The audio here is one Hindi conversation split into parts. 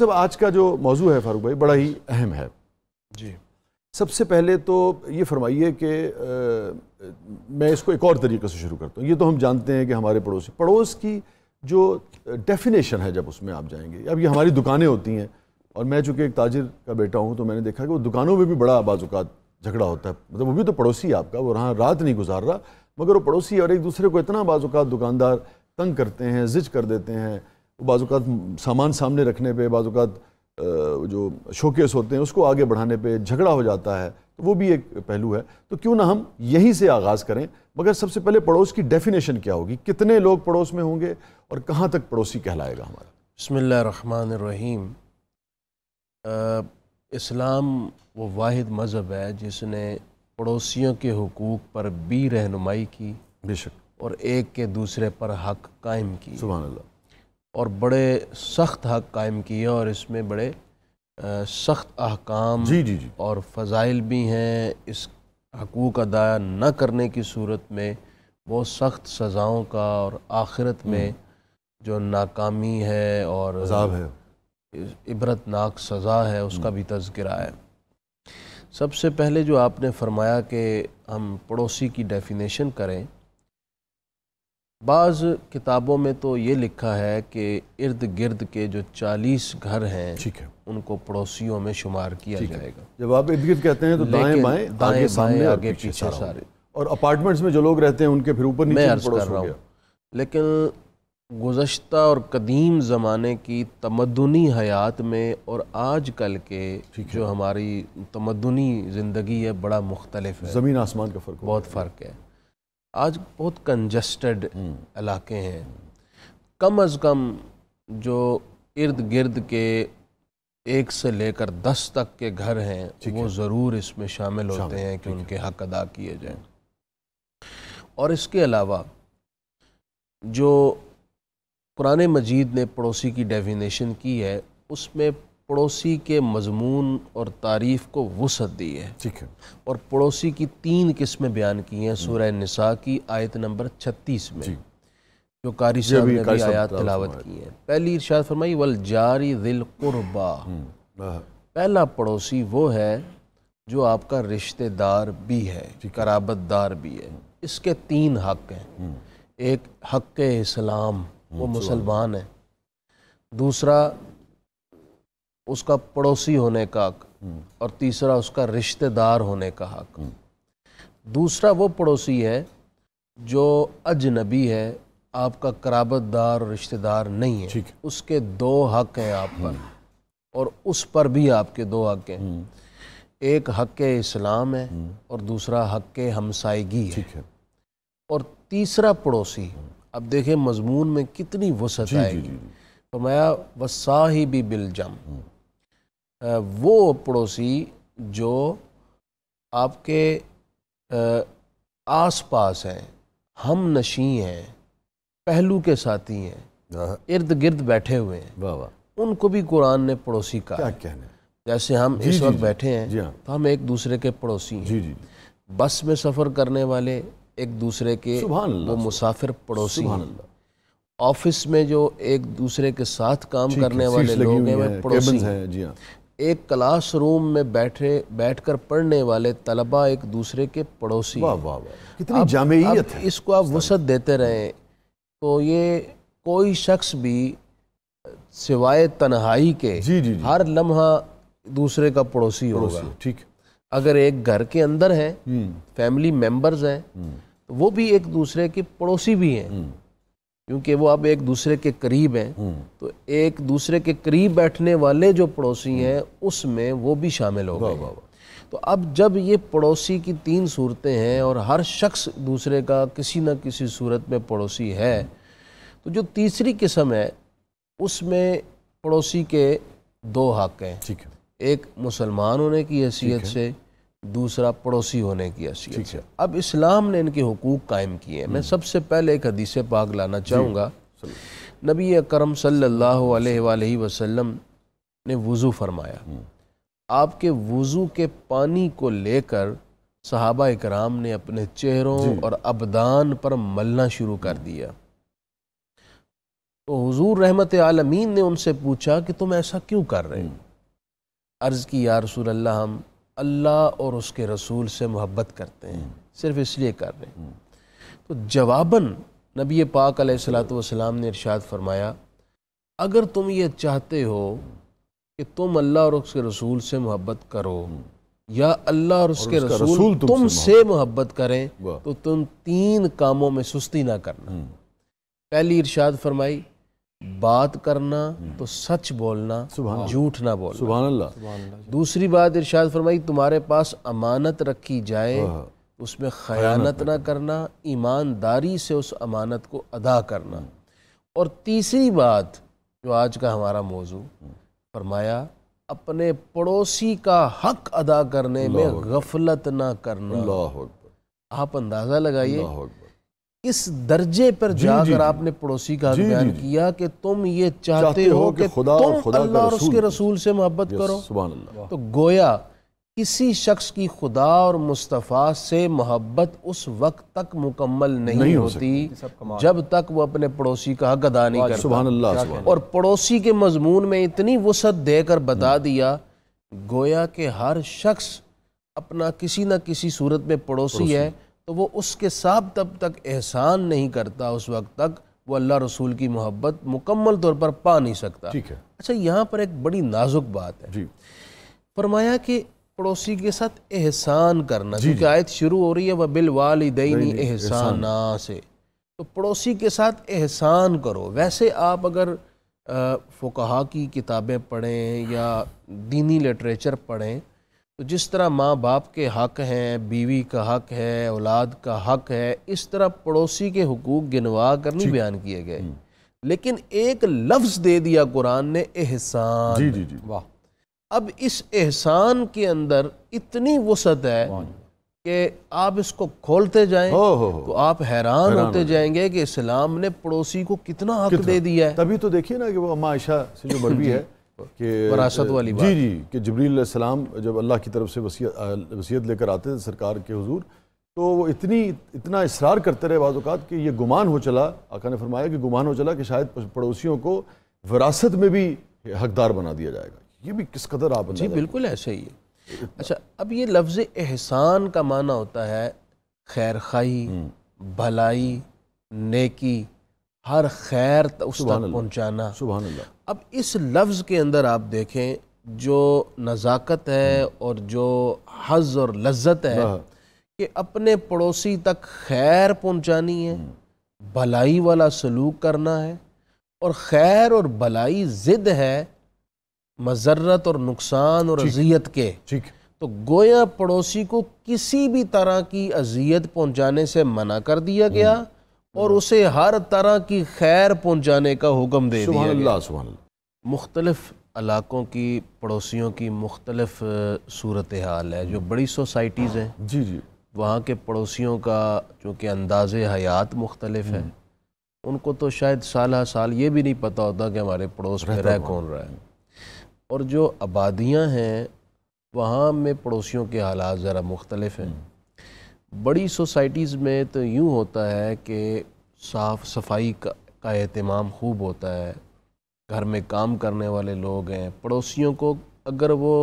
सब आज का जो मौजू है फारूक भाई बड़ा ही अहम है जी सबसे पहले तो ये फरमाइए कि मैं इसको एक और तरीके से शुरू करता हूँ ये तो हम जानते हैं कि हमारे पड़ोसी पड़ोस की जो डेफिनेशन है जब उसमें आप जाएंगे अब ये हमारी दुकानें होती हैं और मैं चूँकि एक ताजिर का बेटा हूँ तो मैंने देखा कि वो दुकानों में भी बड़ा बाजुकात झगड़ा होता है मतलब वो भी तो पड़ोसी आपका वो वहाँ रात नहीं गुजार रहा मगर वो पड़ोसी और एक दूसरे को इतना बाजुकात दुकानदार तंग करते हैं जिज कर देते हैं बाज़ात सामान सामने रखने पे बाज़ात जो शोकेस होते हैं उसको आगे बढ़ाने पे झगड़ा हो जाता है तो वो भी एक पहलू है तो क्यों ना हम यहीं से आगाज़ करें मगर सबसे पहले पड़ोस की डेफिनेशन क्या होगी कितने लोग पड़ोस में होंगे और कहाँ तक पड़ोसी कहलाएगा हमारा रहीम इस्लाम वो वाद मज़हब है जिसने पड़ोसियों के हकूक़ पर भी रहनुमाई की बेशक और एक के दूसरे पर हक कायम की सुबह और बड़े सख्त हक कायम किए और इसमें बड़े सख्त अहकाम जी जी जी और फ़जाइल भी हैं इस हकूक अदा न करने की सूरत में बहुत सख्त सज़ाओं का और आखिरत हम्म। में जो नाकामी है और है इबरतनाक सज़ा है उसका हम्म। भी तस्करा है सबसे पहले जो आपने फरमाया कि हम पड़ोसी की डेफिनेशन करें बाज़ किताबों में तो ये लिखा है कि इर्द गिर्द के जो 40 घर हैं ठीक है उनको पड़ोसियों में शुमार किया जाएगा जब आप इर्द गिर्द कहते हैं तो दाएं बाएं दाएं सामने आगे पीछे, पीछे सारे और अपार्टमेंट्स में जो लोग रहते हैं उनके फिर ऊपर मैं अर्ज कर रहा हूँ लेकिन गुज्त और कदीम ज़माने की तमदनी हयात में और आज कल के जो हमारी तमदनी ज़िंदगी है बड़ा मुख्तलिफ है ज़मीन आसमान का फ़र्क बहुत फ़र्क है आज बहुत कंजस्टेड हम्म। इलाके हैं कम अज़ कम जो इर्द गिर्द के एक से लेकर दस तक के घर हैं वो ज़रूर इसमें शामिल होते हैं कि उनके हक अदा किए जाएं और इसके अलावा जो कुरान मजीद ने पड़ोसी की डेफिनेशन की है उसमें पड़ोसी के मजमून और तारीफ़ को वसत दी है ठीक है और पड़ोसी की तीन किस्में बयान की हैं हम्म। सूर्य नसा की आयत नंबर छत्तीस में जो कारी साहब ने भी आयात तिलावत की है पहली इर्शाद फरमाई वल जारी दिल कुरबा हम्म, पहला पड़ोसी वो है जो आपका रिश्तेदार भी है कराबतदार भी है हम्म। इसके तीन हक हैं एक हक इस्लाम वो मुसलमान है दूसरा उसका पड़ोसी होने का हक हम्म। और तीसरा उसका रिश्तेदार होने का हक हम्म। दूसरा वो पड़ोसी है जो अजनबी है आपका कराबतदार रिश्तेदार नहीं है उसके दो हक हैं आप पर हम्म। और उस पर भी आपके दो हक हैं एक हक इस्लाम है और दूसरा हक हमसायगी है।, है और तीसरा पड़ोसी अब देखें मजमून में कितनी वसत आएगी फरमाया वसाही भी बिलजम वो पड़ोसी जो आपके आस पास हैं हम नशी हैं पहलू के साथी हैं हाँ। इर्द गिर्द बैठे हुए हैं उनको भी कुरान ने पड़ोसी कहा क्या कहना जैसे हम जी, इस वक्त बैठे हैं हाँ। तो हम एक दूसरे के पड़ोसी हैं जी, जी, बस में सफ़र करने वाले एक दूसरे के वो मुसाफिर पड़ोसी हैं ऑफिस में जो एक दूसरे के साथ काम करने वाले लोग हैं वे पड़ोसी हैं एक क्लास रूम में बैठे बैठकर पढ़ने वाले तलबा एक दूसरे के पड़ोसी वाह वाह वा। कितनी जामयत है इसको आप वसत देते रहें तो ये कोई शख्स भी सिवाय तन्हाई के जी जी, जी। हर लम्हा दूसरे का पड़ोसी होगा ठीक अगर एक घर के अंदर है फैमिली मेंबर्स हैं हम्म। हम्म। तो वो भी एक दूसरे के पड़ोसी भी हैं हम्म। क्योंकि वो अब एक दूसरे के करीब हैं हम्म। तो एक दूसरे के करीब बैठने वाले जो पड़ोसी हैं उसमें वो भी शामिल हो गए तो अब जब ये पड़ोसी की तीन सूरतें हैं और हर शख्स दूसरे का किसी न किसी सूरत में पड़ोसी है तो जो तीसरी किस्म है उसमें पड़ोसी के दो हक हैं ठीक है एक मुसलमान होने की हैसियत से दूसरा पड़ोसी होने की हैसियत है अब इस्लाम ने इनके हकूक़ कायम किए हैं मैं हम्म। सबसे पहले एक हदीस पाक लाना चाहूँगा नबी करम सल्लल्लाहु अलैहि वसल्लम ने वज़ू फरमाया हम्म। आपके वज़ू के पानी को लेकर सहाबा इकराम ने अपने चेहरों और अबदान पर मलना शुरू कर दिया तो हुजूर रहमत आलमीन ने उनसे पूछा कि तुम ऐसा क्यों कर रहे हो हम्म। अर्ज़ की यार रसूल अल्लाह हम अल्लाह और उसके रसूल से मोहब्बत करते हैं सिर्फ इसलिए कर रहे हैं तो जवाबन नबी पाक सलाम ने इरशाद फरमाया अगर तुम ये चाहते हो कि तुम अल्लाह और उसके रसूल से मोहब्बत करो या अल्लाह और उसके रसूल, रसूल से मोहब्बत करें तो तुम तीन कामों में सुस्ती ना करना हम्म। पहली इरशाद फरमाई बात करना तो सच बोलना झूठ ना बोलना सुभान अल्लाह दूसरी बात इरशाद फरमाई तुम्हारे पास अमानत रखी जाए हाँ, हाँ। उसमें खयानत ना करना ईमानदारी से उस अमानत को अदा करना और तीसरी बात जो आज का हमारा मौजू फरमाया अपने पड़ोसी का हक अदा करने में गफलत ना करना आप अंदाज़ा लगाइए इस दर्जे पर जाकर आपने पड़ोसी का बयान किया कि तुम ये चाहते, चाहते हो कि खुदा तुम खुदा अल्लाह और उसके रसूल से मोहब्बत करो तो गोया किसी शख्स की खुदा और मुस्तफ़ा से मोहब्बत उस वक्त तक मुकम्मल नहीं, नहीं होती हो जब तक वो अपने पड़ोसी का हक अदा नहीं करता और पड़ोसी के मजमून में इतनी वसत देकर बता हम्म। दिया गोया के हर शख्स अपना किसी न किसी सूरत में पड़ोसी है तो वो उसके साथ तब तक एहसान नहीं करता उस वक्त तक वो अल्लाह रसूल की मोहब्बत मुकम्मल तौर पर पा नहीं सकता ठीक है अच्छा यहाँ पर एक बड़ी नाजुक बात है जी फरमाया कि पड़ोसी के साथ एहसान करना क्योंकि आयत शुरू हो रही है वह बिल वालदेनी एहसाना से तो पड़ोसी के साथ एहसान करो वैसे आप अगर फ़ुकहा की किताबें पढ़ें या दीनी लिटरेचर पढ़ें तो जिस तरह माँ बाप के हक़ हैं बीवी का हक़ है औलाद का हक़ है इस तरह पड़ोसी के हकूक़ गिनवा कर नहीं बयान किए गए हम्म। लेकिन एक लफ्ज़ दे दिया कुरान ने एहसान जी जी जी वाह अब इस एहसान के अंदर इतनी वसत है कि आप इसको खोलते जाएं हो, हो, तो आप हैरान, हैरान होते जाएंगे कि इस्लाम ने पड़ोसी को कितना हक कितना? दे दिया है तभी तो देखिए ना कि वो अमाशा से जो मरवी है वरासत वाली जी जी कि जबरी सलाम जब अल्लाह की तरफ से वसीयत वसीयत लेकर आते थे सरकार के हजूर तो वो इतनी इतना इसरार करते रहे बाज़ात कि ये गुमान हो चला आका ने फरमाया कि गुमान हो चला कि शायद पड़ोसियों को विरासत में भी हकदार बना दिया जाएगा ये भी किस कदर आप जी बिल्कुल ऐसे ही है अच्छा अब ये लफ्ज़ एहसान का माना होता है खैर खाई हम्म। भलाई नेकी हर खैर उस तक पहुँचाना सुबह अब इस लफ्ज़ के अंदर आप देखें जो नज़ाकत है और जो हज और लज्जत है हाँ। कि अपने पड़ोसी तक खैर पहुंचानी है भलाई वाला सलूक करना है और खैर और भलाई ज़िद है मजरत और नुकसान और अजियत के ठीक तो गोया पड़ोसी को किसी भी तरह की अजियत पहुंचाने से मना कर दिया गया हम्म। और उसे हर तरह की खैर पहुंचाने का हुक्म दे दिया गया। मुख्तलफ़ इलाकों की पड़ोसियों की मुख्तलफ सूरत हाल है जो बड़ी सोसाइटीज़ हैं जी जी वहाँ के पड़ोसियों का चूँकि अंदाज हयात मुख्तलफ है हम्म। उनको तो शायद साल साल ये भी नहीं पता होता कि हमारे पड़ोस में रह कौन रहा है और जो आबादियाँ हैं वहाँ में पड़ोसियों के हालात ज़रा मुख्तलफ हैं हम्म। बड़ी सोसाइटीज़ में तो यूँ होता है कि साफ़ सफाई का, का अहतमाम खूब होता है घर में काम करने वाले लोग हैं पड़ोसियों को अगर वो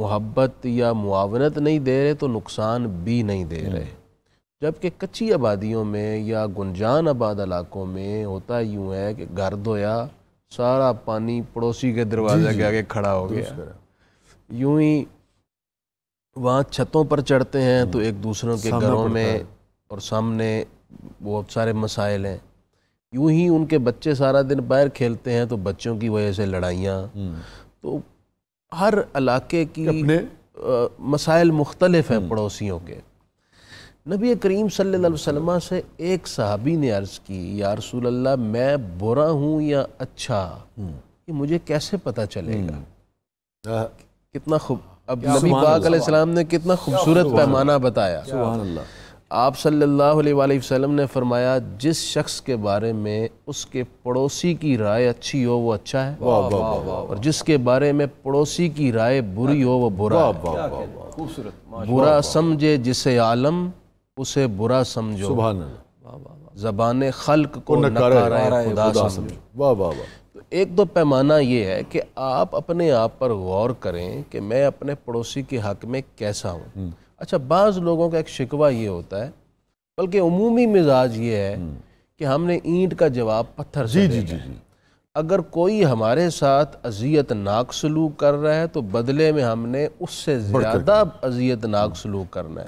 मोहब्बत या मुआवनत नहीं दे रहे तो नुकसान भी नहीं दे हम्म। रहे जबकि कच्ची आबादियों में या गुंजान आबाद इलाकों में होता यूँ है कि घर धोया सारा पानी पड़ोसी के दरवाजे के आगे खड़ा हो गया यूं ही वहाँ छतों पर चढ़ते हैं तो हम्म। एक दूसरों के घरों में और सामने बहुत सारे मसाइल हैं यूं ही उनके बच्चे सारा दिन बाहर खेलते हैं तो बच्चों की वजह से लड़ाइयाँ हम्म। तो हर इलाके की अपने मसाइल मुख्तलफ हैं हम्म। पड़ोसियों के नबी करीम सल्लल्लाहु अलैहि वसल्लम से एक सहाबी ने अर्ज़ की या रसूल मैं बुरा हूँ या अच्छा हम्म। ये मुझे कैसे पता चलेगा कितना खूब अब नबी पाक ने कितना खूबसूरत पैमाना बताया अल्लाह आप सल्लल्लाहु अलैहि वसल्लम ने फरमाया जिस शख्स के बारे में उसके पड़ोसी की राय अच्छी हो वो अच्छा है वाँ, वाँ, वाँ, और जिसके बारे में पड़ोसी की राय बुरी हो वो बुरा है बुरा समझे जिसे आलम उसे बुरा समझो जबान खल्क को तो एक दो पैमाना ये है कि आप अपने आप पर गौर करें कि मैं अपने पड़ोसी के हक में कैसा हूँ हम्म। अच्छा बाज़ लोगों का एक शिकवा ये होता है बल्कि अमूमी मिजाज ये है हम्म। कि हमने ईंट का जवाब पत्थर जी जी जी जी अगर कोई हमारे साथ अजियत नाक सलूक कर रहा है तो बदले में हमने उससे ज़्यादा अजियत नाक सलूक करना है